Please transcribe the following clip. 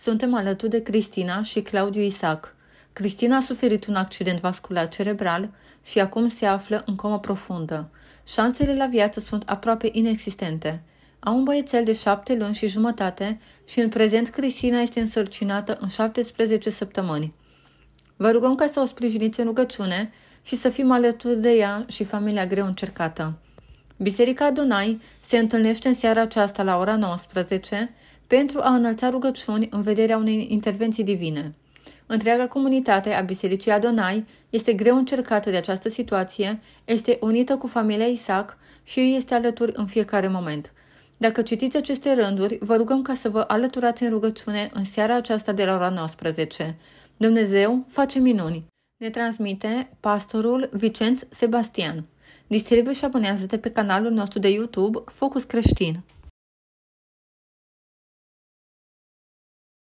Suntem alături de Cristina și Claudiu Isac. Cristina a suferit un accident vascular cerebral și acum se află în comă profundă. Șansele la viață sunt aproape inexistente. Au un băiețel de șapte luni și jumătate și în prezent Cristina este însărcinată în 17 săptămâni. Vă rugăm ca să o sprijiniți în rugăciune și să fim alături de ea și familia greu încercată. Biserica Dunai se întâlnește în seara aceasta la ora 19 pentru a înălța rugăciuni în vederea unei intervenții divine. Întreaga comunitate a Bisericii Adonai este greu încercată de această situație, este unită cu familia Isaac și îi este alături în fiecare moment. Dacă citiți aceste rânduri, vă rugăm ca să vă alăturați în rugăciune în seara aceasta de la ora 19. Dumnezeu face minuni. Ne transmite pastorul Vicenț Sebastian. Distribuie și abonează-te pe canalul nostru de YouTube Focus Creștin.